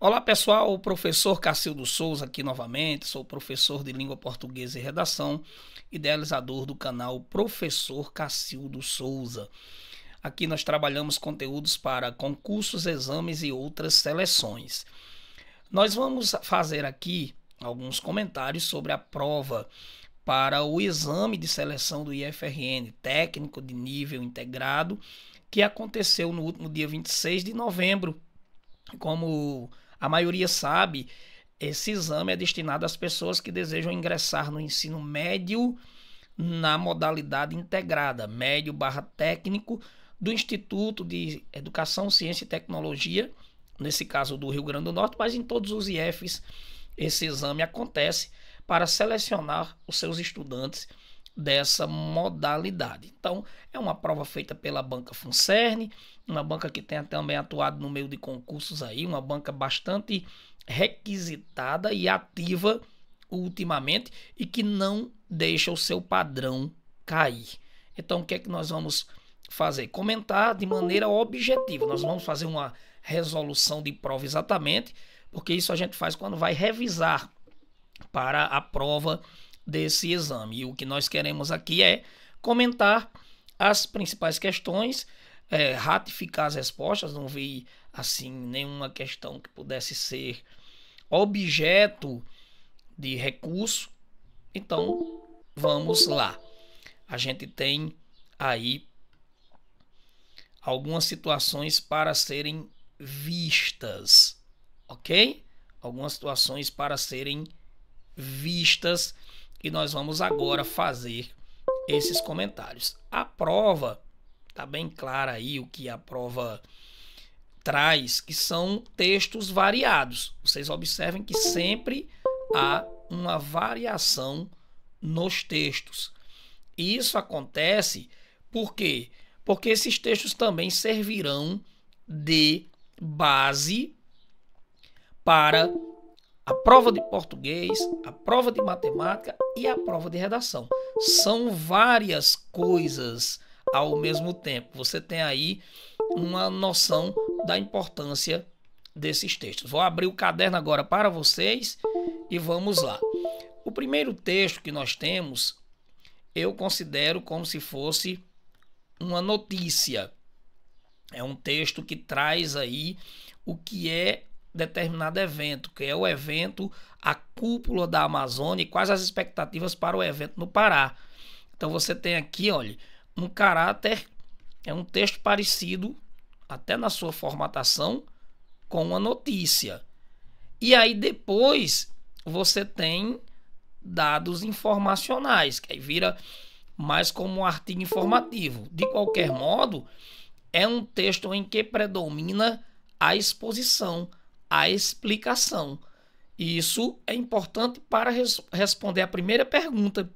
Olá pessoal, o professor Cacildo Souza aqui novamente, sou professor de língua portuguesa e redação, idealizador do canal Professor Cacildo Souza. Aqui nós trabalhamos conteúdos para concursos, exames e outras seleções. Nós vamos fazer aqui alguns comentários sobre a prova para o exame de seleção do IFRN, técnico de nível integrado, que aconteceu no último dia 26 de novembro. Como a maioria sabe, esse exame é destinado às pessoas que desejam ingressar no ensino médio na modalidade integrada, médio barra técnico, do Instituto de Educação, Ciência e Tecnologia, nesse caso do Rio Grande do Norte, mas em todos os IFs esse exame acontece para selecionar os seus estudantes dessa modalidade. Então, é uma prova feita pela banca Funcerne, uma banca que tem também atuado no meio de concursos aí, uma banca bastante requisitada e ativa ultimamente e que não deixa o seu padrão cair. Então, o que é que nós vamos fazer? Comentar de maneira objetiva. Nós vamos fazer uma resolução de prova exatamente, porque isso a gente faz quando vai revisar para a prova desse exame. E o que nós queremos aqui é comentar as principais questões, é, ratificar as respostas, não vi assim nenhuma questão que pudesse ser objeto de recurso. Então, vamos lá. A gente tem aí algumas situações para serem vistas, ok? Algumas situações para serem vistas e nós vamos agora fazer esses comentários. A prova tá bem clara aí o que a prova traz, que são textos variados. Vocês observem que sempre há uma variação nos textos. E isso acontece por quê? Porque esses textos também servirão de base para a prova de português, a prova de matemática e a prova de redação. São várias coisas ao mesmo tempo. Você tem aí uma noção da importância desses textos. Vou abrir o caderno agora para vocês e vamos lá. O primeiro texto que nós temos, eu considero como se fosse uma notícia. É um texto que traz aí o que é determinado evento, que é o evento A Cúpula da Amazônia e quais as expectativas para o evento no Pará. Então você tem aqui, olha, um caráter, é um texto parecido, até na sua formatação, com uma notícia. E aí depois você tem dados informacionais, que aí vira mais como um artigo informativo. De qualquer modo, é um texto em que predomina a exposição a explicação. E isso é importante para res responder a primeira pergunta.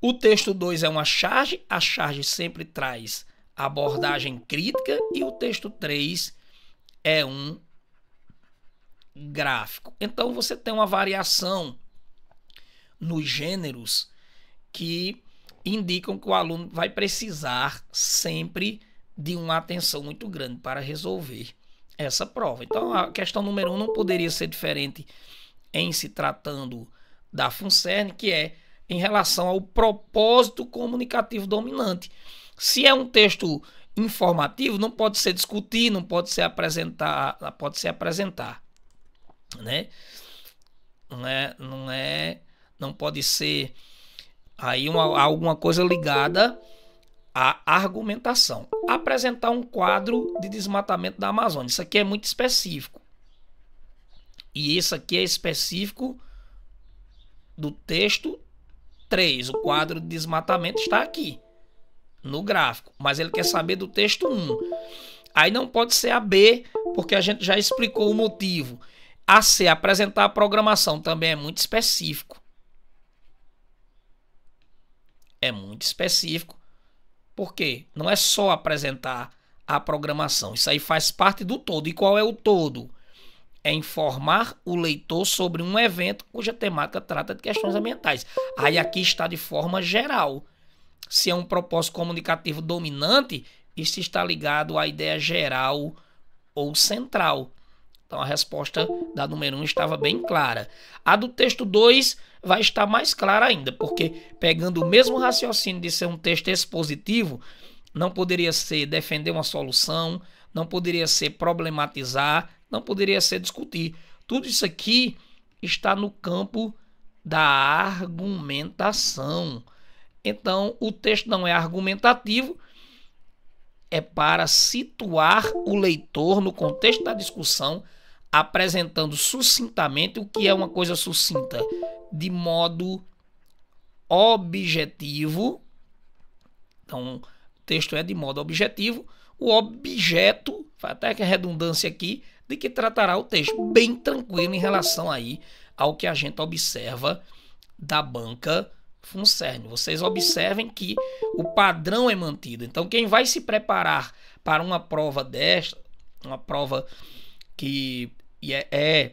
O texto 2 é uma charge, a charge sempre traz abordagem crítica, e o texto 3 é um gráfico. Então você tem uma variação nos gêneros que indicam que o aluno vai precisar sempre de uma atenção muito grande para resolver essa prova. Então, a questão número um não poderia ser diferente em se tratando da FUNCERN, que é em relação ao propósito comunicativo dominante. Se é um texto informativo, não pode ser discutir, não pode ser apresentar, ah, pode ser apresentar, né? Não é, não é, não pode ser aí uma, alguma coisa ligada a argumentação. Apresentar um quadro de desmatamento da Amazônia. Isso aqui é muito específico. E isso aqui é específico do texto 3. O quadro de desmatamento está aqui, no gráfico. Mas ele quer saber do texto 1. Aí não pode ser a B, porque a gente já explicou o motivo. A C, apresentar a programação, também é muito específico. É muito específico. Por quê? Não é só apresentar a programação. Isso aí faz parte do todo. E qual é o todo? É informar o leitor sobre um evento cuja temática trata de questões ambientais. Aí aqui está de forma geral. Se é um propósito comunicativo dominante, isso está ligado à ideia geral ou central. Então a resposta da número 1 um estava bem clara. A do texto 2 vai estar mais clara ainda, porque pegando o mesmo raciocínio de ser um texto expositivo, não poderia ser defender uma solução, não poderia ser problematizar, não poderia ser discutir. Tudo isso aqui está no campo da argumentação. Então, o texto não é argumentativo, é para situar o leitor no contexto da discussão apresentando sucintamente o que é uma coisa sucinta, de modo objetivo. Então, o texto é de modo objetivo, o objeto, vai até que a redundância aqui, de que tratará o texto, bem tranquilo em relação aí ao que a gente observa da banca Funcern. Vocês observem que o padrão é mantido. Então, quem vai se preparar para uma prova desta, uma prova que e é, é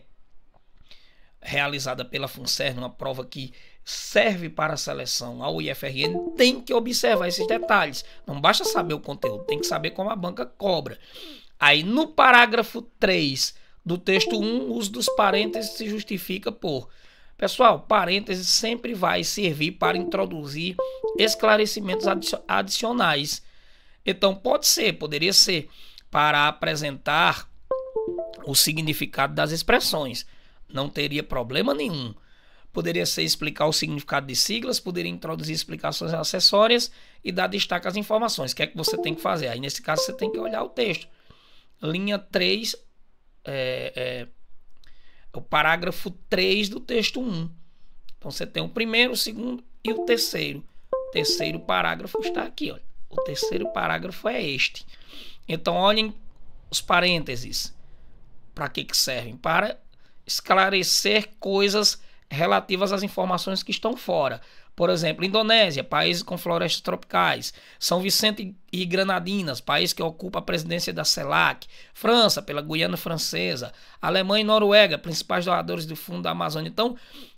realizada pela FUNCERN, uma prova que serve para a seleção ao IFRN, tem que observar esses detalhes. Não basta saber o conteúdo, tem que saber como a banca cobra. Aí no parágrafo 3 do texto 1, o uso dos parênteses se justifica por. Pessoal, parênteses sempre vai servir para introduzir esclarecimentos adicionais. Então pode ser, poderia ser para apresentar o significado das expressões. Não teria problema nenhum. Poderia ser explicar o significado de siglas, poderia introduzir explicações acessórias e dar destaque às informações. O que é que você tem que fazer? Aí, nesse caso, você tem que olhar o texto. Linha 3, é, é, é, o parágrafo 3 do texto 1. Então, você tem o primeiro, o segundo e o terceiro. O terceiro parágrafo está aqui. Olha. O terceiro parágrafo é este. Então, olhem os parênteses para que, que servem? Para esclarecer coisas relativas às informações que estão fora. Por exemplo, Indonésia, país com florestas tropicais. São Vicente e Granadinas, país que ocupa a presidência da CELAC. França, pela Guiana Francesa. Alemanha e Noruega, principais doadores do Fundo da Amazônia. Então,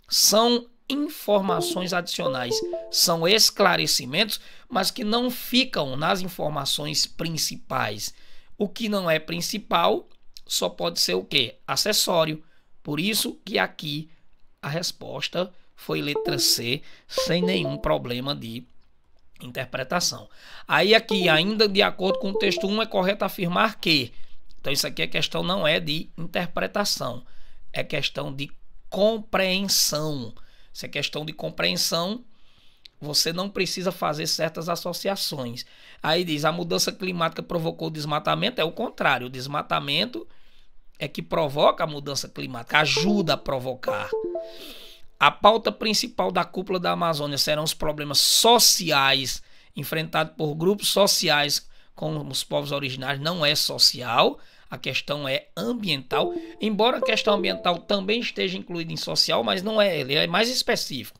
são informações adicionais, são esclarecimentos, mas que não ficam nas informações principais. O que não é principal só pode ser o quê? Acessório. Por isso que aqui a resposta foi letra C, sem nenhum problema de interpretação. Aí aqui, ainda de acordo com o texto 1, é correto afirmar que. Então isso aqui é questão não é de interpretação, é questão de compreensão. Se é questão de compreensão, você não precisa fazer certas associações. Aí diz: a mudança climática provocou o desmatamento. É o contrário. O desmatamento é que provoca a mudança climática, ajuda a provocar. A pauta principal da cúpula da Amazônia serão os problemas sociais enfrentados por grupos sociais como os povos originários. Não é social, a questão é ambiental. Embora a questão ambiental também esteja incluída em social, mas não é, ele é mais específico.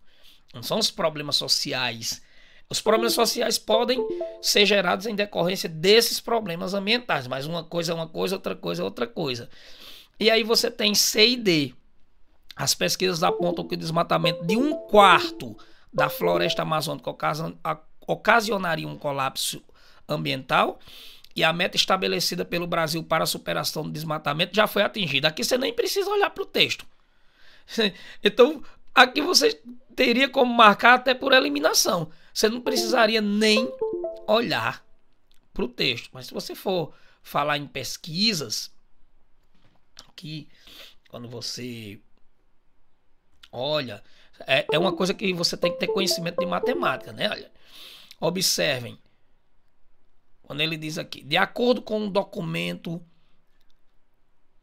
Não são os problemas sociais. Os problemas sociais podem ser gerados em decorrência desses problemas ambientais, mas uma coisa é uma coisa, outra coisa é outra coisa. E aí você tem C e D. As pesquisas apontam que o desmatamento de um quarto da floresta amazônica ocasionaria um colapso ambiental e a meta estabelecida pelo Brasil para a superação do desmatamento já foi atingida. Aqui você nem precisa olhar para o texto. Então, aqui você teria como marcar até por eliminação. Você não precisaria nem olhar para o texto. Mas se você for falar em pesquisas, que quando você olha, é, é uma coisa que você tem que ter conhecimento de matemática, né? Olha, observem. Quando ele diz aqui, de acordo com um documento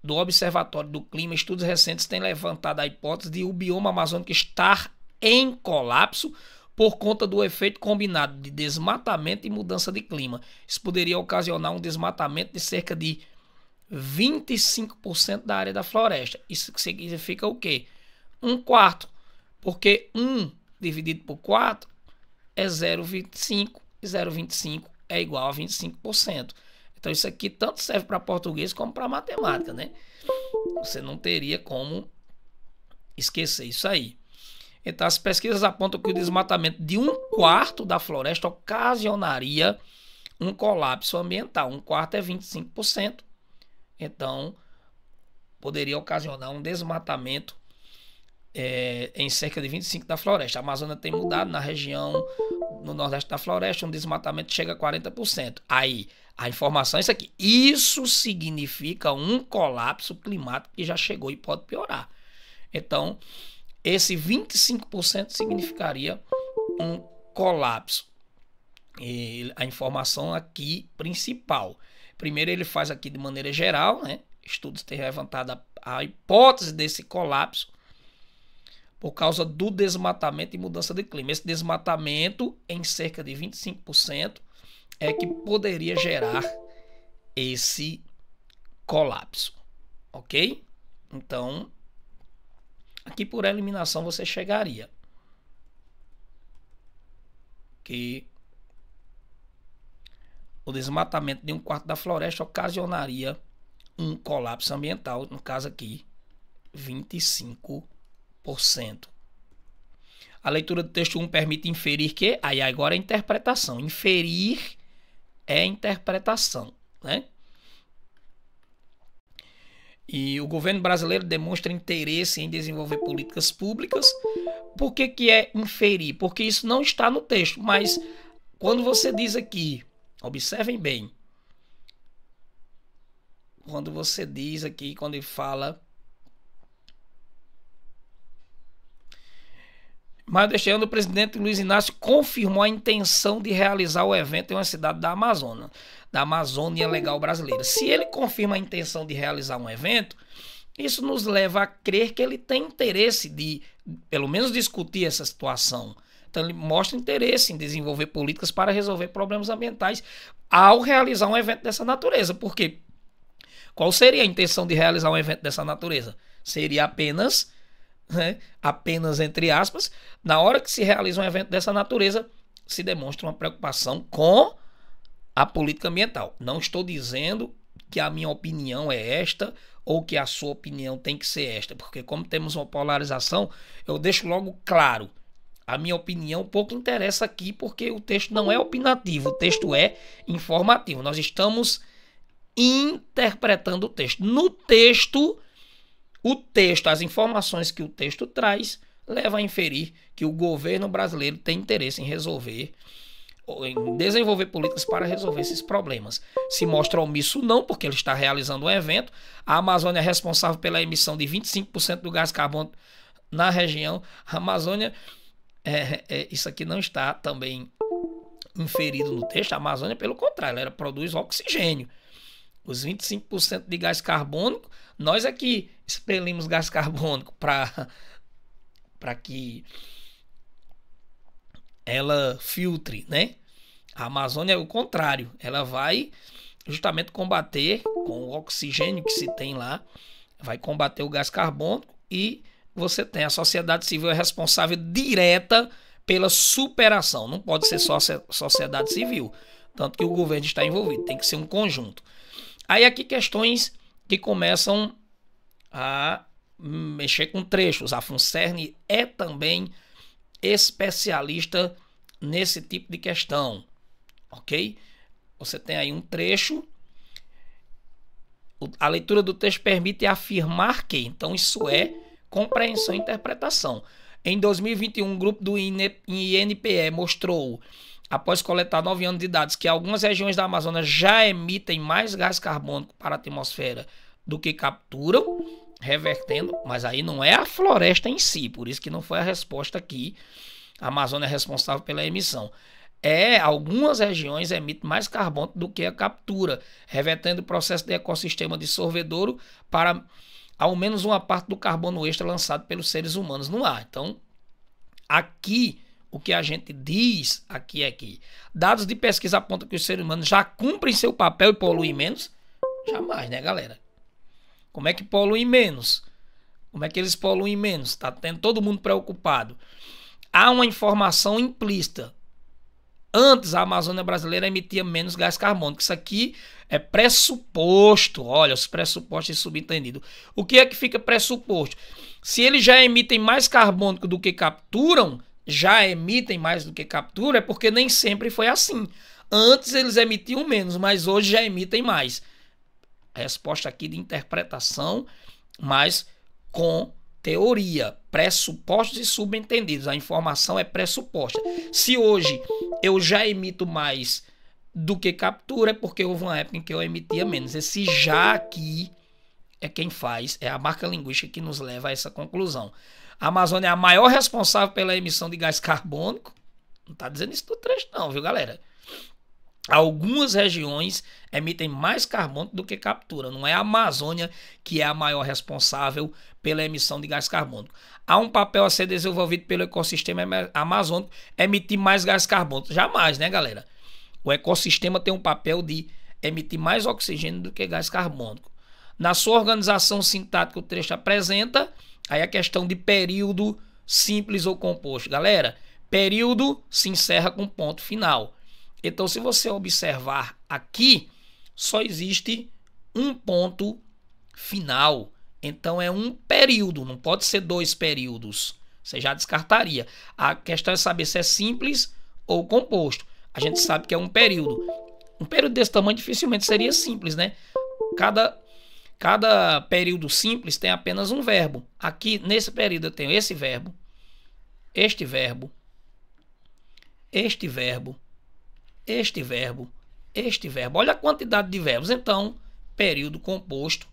do Observatório do Clima, estudos recentes têm levantado a hipótese de o bioma amazônico estar em colapso por conta do efeito combinado de desmatamento e mudança de clima. Isso poderia ocasionar um desmatamento de cerca de 25% da área da floresta. Isso significa o quê? Um quarto. Porque 1 dividido por 4 é 0,25. E 0,25 é igual a 25%. Então isso aqui tanto serve para português como para matemática, né? Você não teria como esquecer isso aí. Então, as pesquisas apontam que o desmatamento de um quarto da floresta ocasionaria um colapso ambiental. Um quarto é 25%. Então, poderia ocasionar um desmatamento é, em cerca de 25% da floresta. A Amazônia tem mudado na região, no Nordeste da floresta, um desmatamento chega a 40%. Aí, a informação é isso aqui. Isso significa um colapso climático que já chegou e pode piorar. Então, esse 25% significaria um colapso. E a informação aqui principal. Primeiro, ele faz aqui de maneira geral, né? Estudos têm levantado a, a hipótese desse colapso por causa do desmatamento e mudança de clima. Esse desmatamento em cerca de 25% é que poderia gerar esse colapso, ok? Então, Aqui por eliminação você chegaria. Que o desmatamento de um quarto da floresta ocasionaria um colapso ambiental, no caso aqui, 25%. A leitura do texto 1 permite inferir que. Aí agora é interpretação. Inferir é interpretação. Né? E o governo brasileiro demonstra interesse em desenvolver políticas públicas. Por que, que é inferir? Porque isso não está no texto, mas quando você diz aqui, observem bem, quando você diz aqui, quando ele fala. Mas deste ano, o presidente Luiz Inácio confirmou a intenção de realizar o evento em uma cidade da Amazônia da Amazônia Legal Brasileira. Se ele confirma a intenção de realizar um evento, isso nos leva a crer que ele tem interesse de, pelo menos, discutir essa situação. Então, ele mostra interesse em desenvolver políticas para resolver problemas ambientais ao realizar um evento dessa natureza. Porque qual seria a intenção de realizar um evento dessa natureza? Seria apenas, né, apenas entre aspas, na hora que se realiza um evento dessa natureza, se demonstra uma preocupação com a política ambiental. Não estou dizendo que a minha opinião é esta ou que a sua opinião tem que ser esta, porque como temos uma polarização, eu deixo logo claro. A minha opinião pouco interessa aqui, porque o texto não é opinativo, o texto é informativo. Nós estamos interpretando o texto. No texto, o texto, as informações que o texto traz, leva a inferir que o governo brasileiro tem interesse em resolver em desenvolver políticas para resolver esses problemas. Se mostra omisso não, porque ele está realizando um evento. A Amazônia é responsável pela emissão de 25% do gás carbono na região. A Amazônia, é, é, isso aqui não está também inferido no texto. A Amazônia, pelo contrário, ela produz oxigênio. Os 25% de gás carbônico, nós aqui expelimos gás carbônico para que ela filtre, né? A Amazônia é o contrário, ela vai justamente combater com o oxigênio que se tem lá, vai combater o gás carbônico e você tem a sociedade civil é responsável direta pela superação. Não pode ser só sociedade civil, tanto que o governo está envolvido, tem que ser um conjunto. Aí aqui questões que começam a mexer com trechos. A Funcern é também especialista nesse tipo de questão ok? Você tem aí um trecho. A leitura do texto permite afirmar que, então, isso é compreensão e interpretação. Em 2021, um grupo do INPE mostrou, após coletar nove anos de dados, que algumas regiões da Amazônia já emitem mais gás carbônico para a atmosfera do que capturam, revertendo, mas aí não é a floresta em si, por isso que não foi a resposta aqui. A Amazônia é responsável pela emissão é, algumas regiões emitem mais carbono do que a captura, revetendo o processo de ecossistema de sorvedouro para ao menos uma parte do carbono extra lançado pelos seres humanos no ar. Então, aqui o que a gente diz aqui é que dados de pesquisa apontam que os seres humanos já cumprem seu papel e poluem menos. Jamais, né, galera? Como é que poluem menos? Como é que eles poluem menos? Tá tendo todo mundo preocupado. Há uma informação implícita Antes a Amazônia brasileira emitia menos gás carbônico. Isso aqui é pressuposto. Olha, os pressupostos subentendidos. O que é que fica pressuposto? Se eles já emitem mais carbônico do que capturam, já emitem mais do que capturam, é porque nem sempre foi assim. Antes eles emitiam menos, mas hoje já emitem mais. Resposta aqui de interpretação, mas com teoria, pressupostos e subentendidos. A informação é pressuposta. Se hoje eu já emito mais do que captura, é porque houve uma época em que eu emitia menos. Esse já aqui é quem faz, é a marca linguística que nos leva a essa conclusão. A Amazônia é a maior responsável pela emissão de gás carbônico. Não está dizendo isso do trecho, não, viu, galera? Algumas regiões emitem mais carbono do que captura. Não é a Amazônia que é a maior responsável pela emissão de gás carbônico. Há um papel a ser desenvolvido pelo ecossistema amazônico emitir mais gás carbônico. Jamais, né, galera? O ecossistema tem um papel de emitir mais oxigênio do que gás carbônico. Na sua organização sintática, o trecho apresenta aí a questão de período simples ou composto. Galera, período se encerra com ponto final. Então, se você observar aqui, só existe um ponto final. Então, é um período, não pode ser dois períodos. Você já descartaria. A questão é saber se é simples ou composto. A gente sabe que é um período. Um período desse tamanho dificilmente seria simples, né? Cada, cada período simples tem apenas um verbo. Aqui, nesse período, eu tenho esse verbo, este verbo, este verbo este verbo, este verbo. Olha a quantidade de verbos. Então, período composto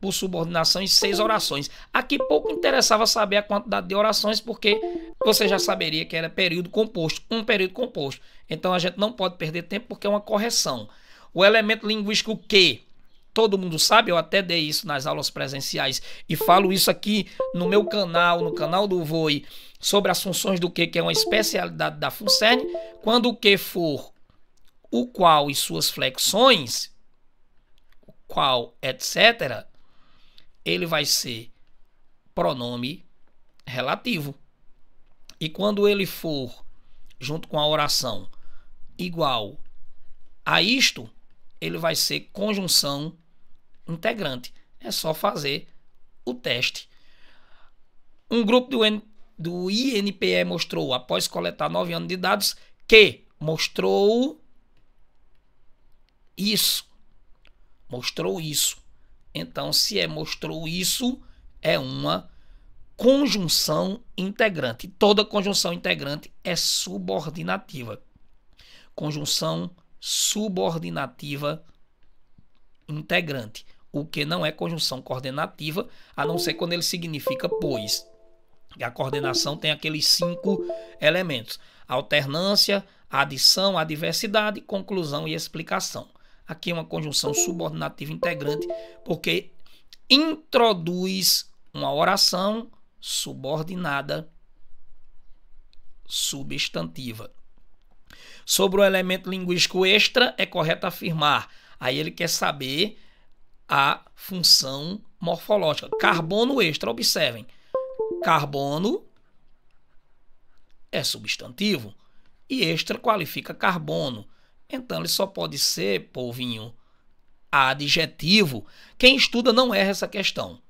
por subordinação em seis orações. Aqui pouco interessava saber a quantidade de orações, porque você já saberia que era período composto, um período composto. Então a gente não pode perder tempo porque é uma correção. O elemento linguístico que todo mundo sabe, eu até dei isso nas aulas presenciais e falo isso aqui no meu canal, no canal do Voi, sobre as funções do que, que é uma especialidade da FUNCERN, quando o que for o qual e suas flexões, o qual, etc., ele vai ser pronome relativo. E quando ele for, junto com a oração, igual a isto, ele vai ser conjunção integrante. É só fazer o teste. Um grupo de do INPE mostrou, após coletar nove anos de dados, que mostrou isso. Mostrou isso. Então, se é mostrou isso, é uma conjunção integrante. Toda conjunção integrante é subordinativa. Conjunção subordinativa integrante, o que não é conjunção coordenativa, a não ser quando ele significa pois. E a coordenação tem aqueles cinco elementos: alternância, adição, adversidade, conclusão e explicação. Aqui é uma conjunção subordinativa integrante, porque introduz uma oração subordinada substantiva. Sobre o elemento linguístico extra, é correto afirmar. Aí ele quer saber a função morfológica. Carbono extra, observem. Carbono é substantivo e extra qualifica carbono. Então ele só pode ser, polvinho, adjetivo. Quem estuda não erra essa questão.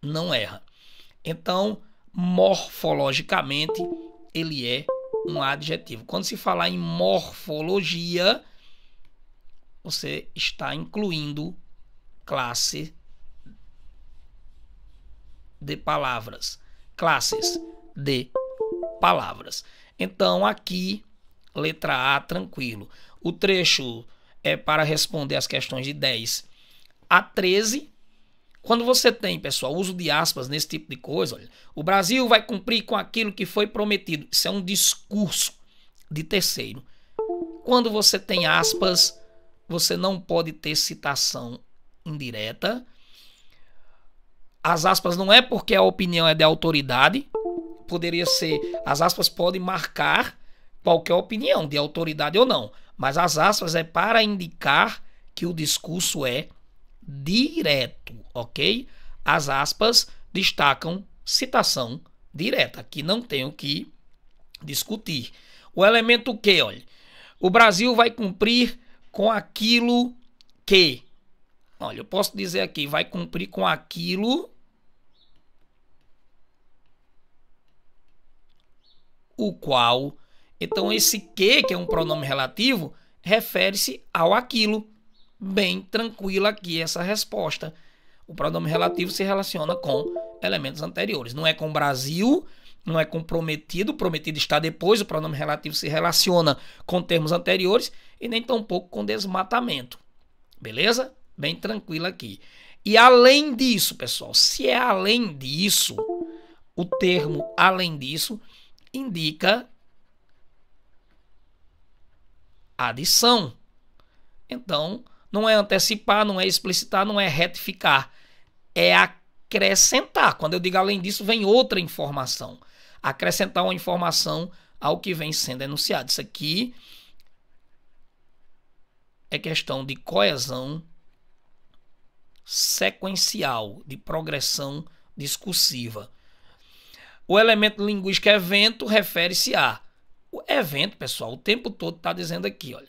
Não erra. Então, morfologicamente, ele é um adjetivo. Quando se falar em morfologia, você está incluindo classe de palavras classes de palavras. Então, aqui, letra A, tranquilo. O trecho é para responder as questões de 10 a 13. Quando você tem, pessoal, uso de aspas nesse tipo de coisa, olha, o Brasil vai cumprir com aquilo que foi prometido. Isso é um discurso de terceiro. Quando você tem aspas, você não pode ter citação indireta as aspas não é porque a opinião é de autoridade, poderia ser, as aspas podem marcar qualquer opinião, de autoridade ou não, mas as aspas é para indicar que o discurso é direto, ok? As aspas destacam citação direta, que não tenho que discutir. O elemento que, olha, o Brasil vai cumprir com aquilo que. Olha, eu posso dizer aqui, vai cumprir com aquilo o qual. Então, esse que, que é um pronome relativo, refere-se ao aquilo. Bem tranquila aqui essa resposta. O pronome relativo se relaciona com elementos anteriores. Não é com Brasil, não é com prometido, prometido está depois, o pronome relativo se relaciona com termos anteriores e nem tampouco com desmatamento. Beleza? Bem tranquilo aqui. E além disso, pessoal, se é além disso, o termo além disso indica adição. Então, não é antecipar, não é explicitar, não é retificar. É acrescentar. Quando eu digo além disso, vem outra informação. Acrescentar uma informação ao que vem sendo enunciado. Isso aqui é questão de coesão sequencial, de progressão discursiva. O elemento linguístico evento refere-se a. O evento, pessoal, o tempo todo está dizendo aqui, olha.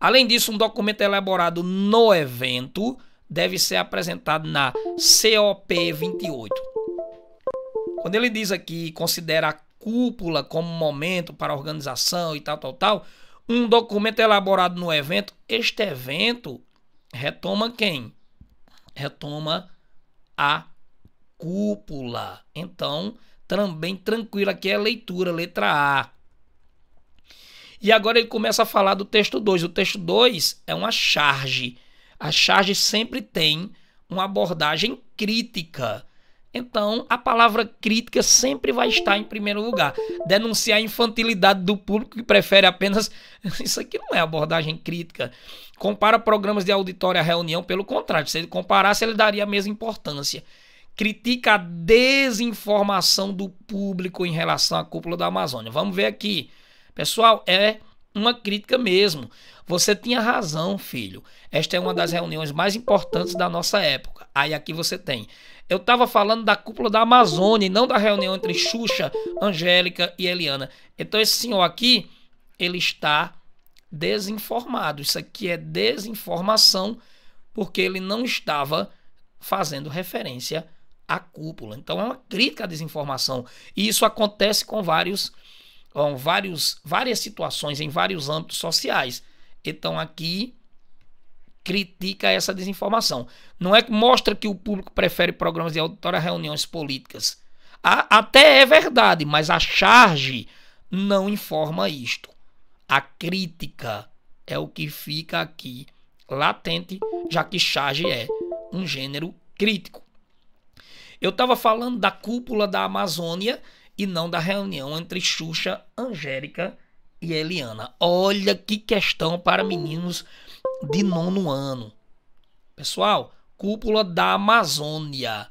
Além disso, um documento elaborado no evento deve ser apresentado na COP28. Quando ele diz aqui, considera a cúpula como momento para organização e tal, tal, tal, um documento elaborado no evento, este evento retoma quem? Retoma a cúpula. Então, também tranquilo aqui é a leitura, letra A. E agora ele começa a falar do texto 2. O texto 2 é uma charge. A charge sempre tem uma abordagem crítica. Então, a palavra crítica sempre vai estar em primeiro lugar. Denunciar a infantilidade do público que prefere apenas. Isso aqui não é abordagem crítica. Compara programas de auditório à reunião, pelo contrário. Se ele comparasse, ele daria a mesma importância critica a desinformação do público em relação à cúpula da Amazônia. Vamos ver aqui. Pessoal, é uma crítica mesmo. Você tinha razão, filho. Esta é uma das reuniões mais importantes da nossa época. Aí aqui você tem. Eu estava falando da cúpula da Amazônia e não da reunião entre Xuxa, Angélica e Eliana. Então esse senhor aqui, ele está desinformado. Isso aqui é desinformação porque ele não estava fazendo referência a cúpula. Então é uma crítica à desinformação. E isso acontece com vários, com vários várias situações em vários âmbitos sociais. Então aqui critica essa desinformação. Não é que mostra que o público prefere programas de auditório a reuniões políticas. A, até é verdade, mas a charge não informa isto. A crítica é o que fica aqui latente, já que charge é um gênero crítico. Eu estava falando da cúpula da Amazônia e não da reunião entre Xuxa, Angélica e Eliana. Olha que questão para meninos de nono ano. Pessoal, cúpula da Amazônia.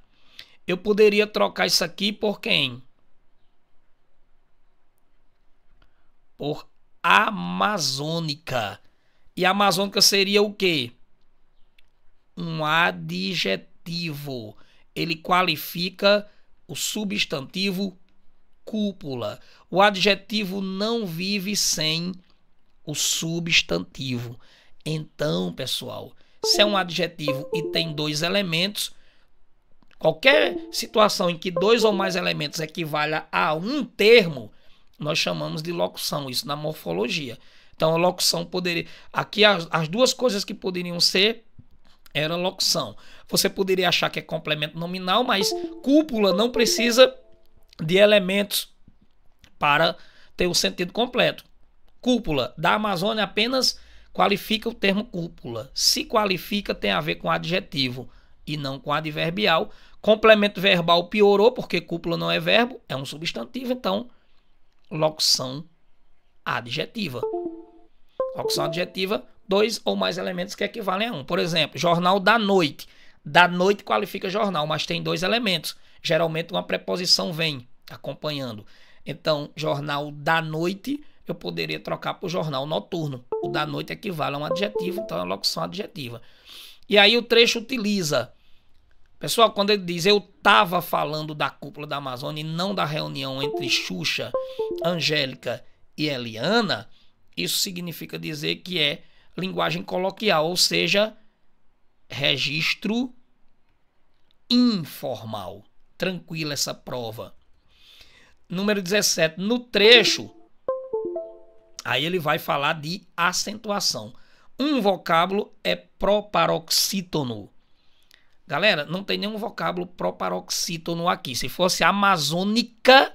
Eu poderia trocar isso aqui por quem? Por Amazônica. E Amazônica seria o quê? Um adjetivo ele qualifica o substantivo cúpula. O adjetivo não vive sem o substantivo. Então, pessoal, se é um adjetivo e tem dois elementos, qualquer situação em que dois ou mais elementos equivalha a um termo, nós chamamos de locução, isso na morfologia. Então, a locução poderia. Aqui, as, as duas coisas que poderiam ser era locução. Você poderia achar que é complemento nominal, mas cúpula não precisa de elementos para ter o sentido completo. Cúpula da Amazônia apenas qualifica o termo cúpula. Se qualifica, tem a ver com adjetivo e não com adverbial. Complemento verbal piorou, porque cúpula não é verbo, é um substantivo, então locução adjetiva. Locução adjetiva dois ou mais elementos que equivalem a um. Por exemplo, jornal da noite. Da noite qualifica jornal, mas tem dois elementos. Geralmente uma preposição vem acompanhando. Então, jornal da noite, eu poderia trocar por jornal noturno. O da noite equivale a um adjetivo, então é uma locução adjetiva. E aí o trecho utiliza. Pessoal, quando ele diz eu estava falando da cúpula da Amazônia e não da reunião entre Xuxa, Angélica e Eliana, isso significa dizer que é linguagem coloquial, ou seja, registro informal. Tranquila essa prova. Número 17. No trecho, aí ele vai falar de acentuação. Um vocábulo é proparoxítono. Galera, não tem nenhum vocábulo proparoxítono aqui. Se fosse amazônica,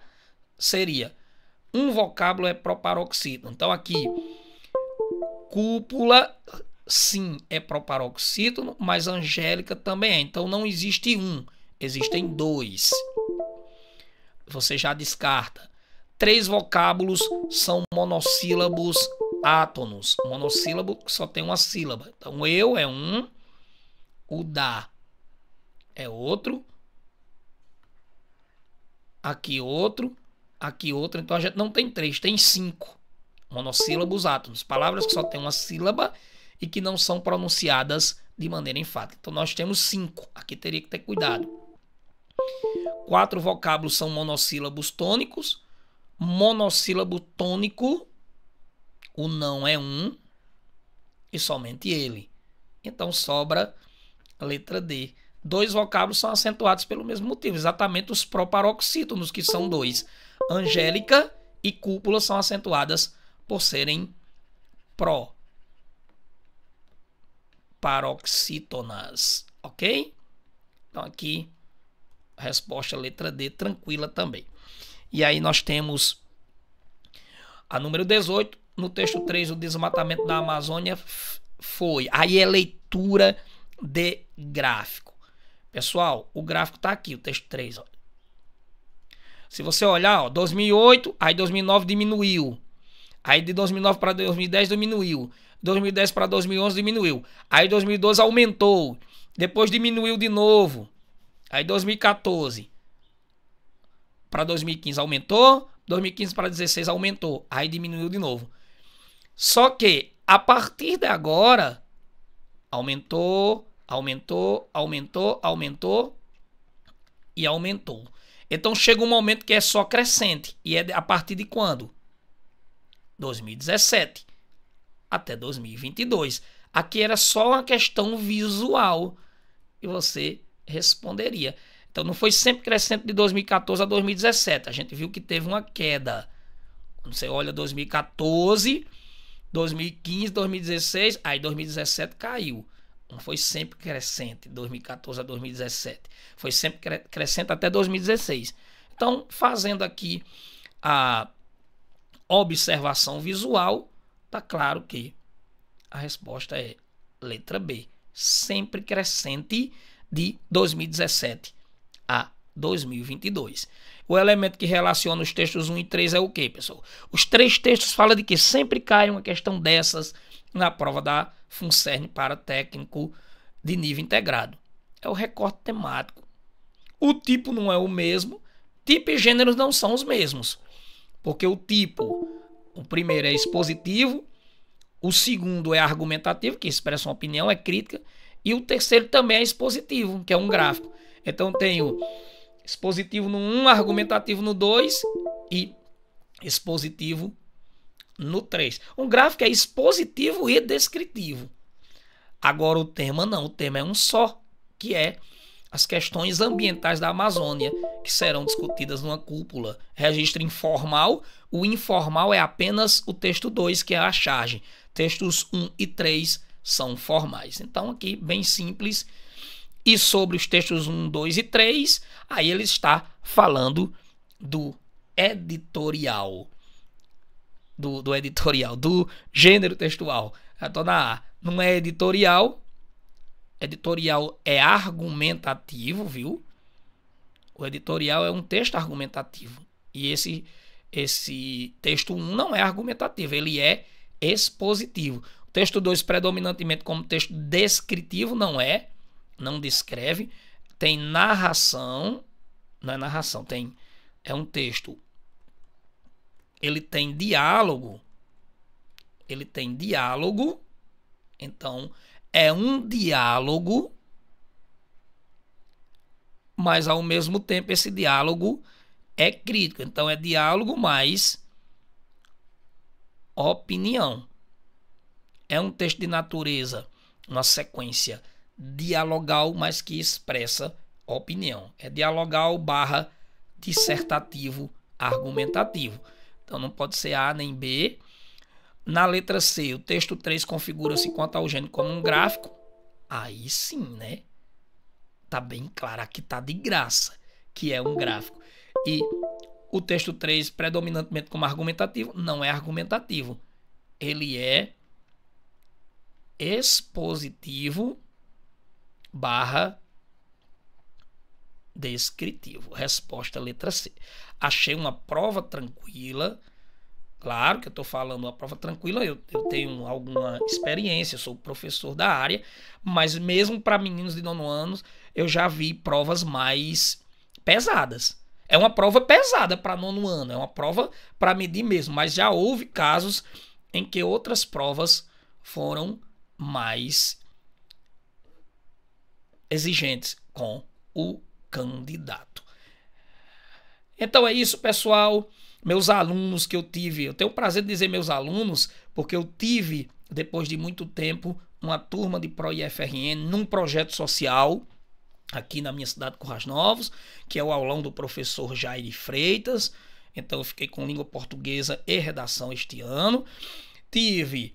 seria. Um vocábulo é proparoxítono. Então aqui cúpula, sim, é proparoxítono, mas angélica também é. Então não existe um, existem dois. Você já descarta. Três vocábulos são monossílabos átonos. Monossílabo só tem uma sílaba. Então eu é um, o da é outro, aqui outro, aqui outro. Então a gente não tem três, tem cinco. Monossílabos átonos, palavras que só têm uma sílaba e que não são pronunciadas de maneira enfática. Então nós temos cinco, aqui teria que ter cuidado. Quatro vocábulos são monossílabos tônicos. Monossílabo tônico, o não é um e somente ele. Então sobra a letra D. Dois vocábulos são acentuados pelo mesmo motivo, exatamente os proparoxítonos, que são dois. Angélica e cúpula são acentuadas por serem pró paroxítonas, ok? Então aqui resposta letra D tranquila também. E aí nós temos a número 18, no texto 3, o desmatamento da Amazônia foi. Aí é leitura de gráfico. Pessoal, o gráfico está aqui, o texto 3, ó. Se você olhar, ó, 2008, aí 2009 diminuiu. Aí de 2009 para 2010 diminuiu. 2010 para 2011 diminuiu. Aí 2012 aumentou. Depois diminuiu de novo. Aí 2014 para 2015 aumentou. 2015 para 2016 aumentou. Aí diminuiu de novo. Só que a partir de agora aumentou, aumentou, aumentou, aumentou e aumentou. Então chega um momento que é só crescente. E é a partir de quando? 2017 até 2022. Aqui era só uma questão visual e você responderia. Então não foi sempre crescente de 2014 a 2017. A gente viu que teve uma queda. Quando você olha 2014, 2015, 2016, aí 2017 caiu. Não foi sempre crescente, 2014 a 2017. Foi sempre crescente até 2016. Então, fazendo aqui a observação visual, está claro que a resposta é letra B, sempre crescente de 2017 a 2022. O elemento que relaciona os textos 1 e 3 é o quê, pessoal? Os três textos falam de que sempre cai uma questão dessas na prova da FUNCERN para técnico de nível integrado. É o recorte temático. O tipo não é o mesmo, tipo e gêneros não são os mesmos. Porque o tipo, o primeiro é expositivo, o segundo é argumentativo, que expressa uma opinião, é crítica, e o terceiro também é expositivo, que é um gráfico. Então eu tenho expositivo no 1, um, argumentativo no 2 e expositivo no 3. Um gráfico é expositivo e descritivo. Agora o tema não, o tema é um só, que é as questões ambientais da Amazônia, que serão discutidas numa cúpula. Registro informal. O informal é apenas o texto 2, que é a charge. Textos 1 um e 3 são formais. Então, aqui, bem simples. E sobre os textos 1, 2 e 3, aí ele está falando do editorial. Do, do editorial, do gênero textual. A dona A. Não é editorial, editorial é argumentativo, viu? O editorial é um texto argumentativo. E esse esse texto 1 não é argumentativo, ele é expositivo. O texto 2 predominantemente como texto descritivo não é, não descreve, tem narração, não é narração, tem é um texto. Ele tem diálogo. Ele tem diálogo. Então, é um diálogo, mas ao mesmo tempo esse diálogo é crítico. Então é diálogo mais opinião. É um texto de natureza, uma sequência dialogal, mas que expressa opinião. É dialogal barra dissertativo argumentativo. Então não pode ser A nem B na letra C, o texto 3 configura-se quanto ao gênero como um gráfico. Aí sim, né? Tá bem claro, aqui tá de graça que é um gráfico. E o texto 3, predominantemente como argumentativo, não é argumentativo. Ele é expositivo barra descritivo. Resposta letra C. Achei uma prova tranquila Claro que eu estou falando uma prova tranquila, eu, eu, tenho alguma experiência, eu sou professor da área, mas mesmo para meninos de nono anos, eu já vi provas mais pesadas. É uma prova pesada para nono ano, é uma prova para medir mesmo, mas já houve casos em que outras provas foram mais exigentes com o candidato. Então é isso, pessoal meus alunos que eu tive. Eu tenho o prazer de dizer meus alunos, porque eu tive, depois de muito tempo, uma turma de ProIFRN num projeto social aqui na minha cidade, de Corras Novos, que é o aulão do professor Jair Freitas. Então eu fiquei com língua portuguesa e redação este ano. Tive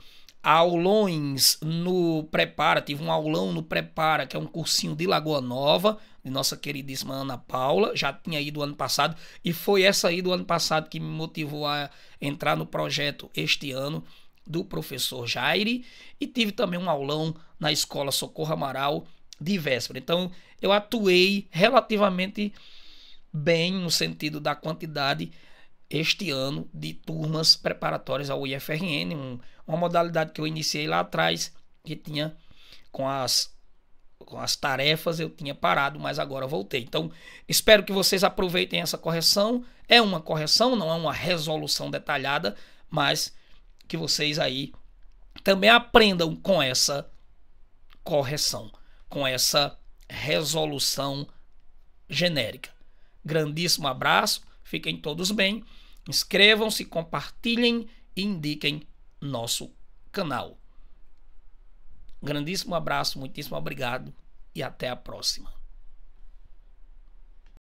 aulões no Prepara, tive um aulão no Prepara, que é um cursinho de Lagoa Nova, de nossa queridíssima Ana Paula, já tinha ido ano passado, e foi essa aí do ano passado que me motivou a entrar no projeto este ano do professor Jaire, e tive também um aulão na Escola Socorro Amaral de véspera. Então, eu atuei relativamente bem no sentido da quantidade este ano de turmas preparatórias ao IFRN, um, uma modalidade que eu iniciei lá atrás, que tinha com as, com as tarefas eu tinha parado, mas agora voltei. Então, espero que vocês aproveitem essa correção. É uma correção, não é uma resolução detalhada, mas que vocês aí também aprendam com essa correção, com essa resolução genérica. Grandíssimo abraço Fiquem todos bem. Inscrevam-se, compartilhem e indiquem nosso canal. grandíssimo abraço, muitíssimo obrigado e até a próxima.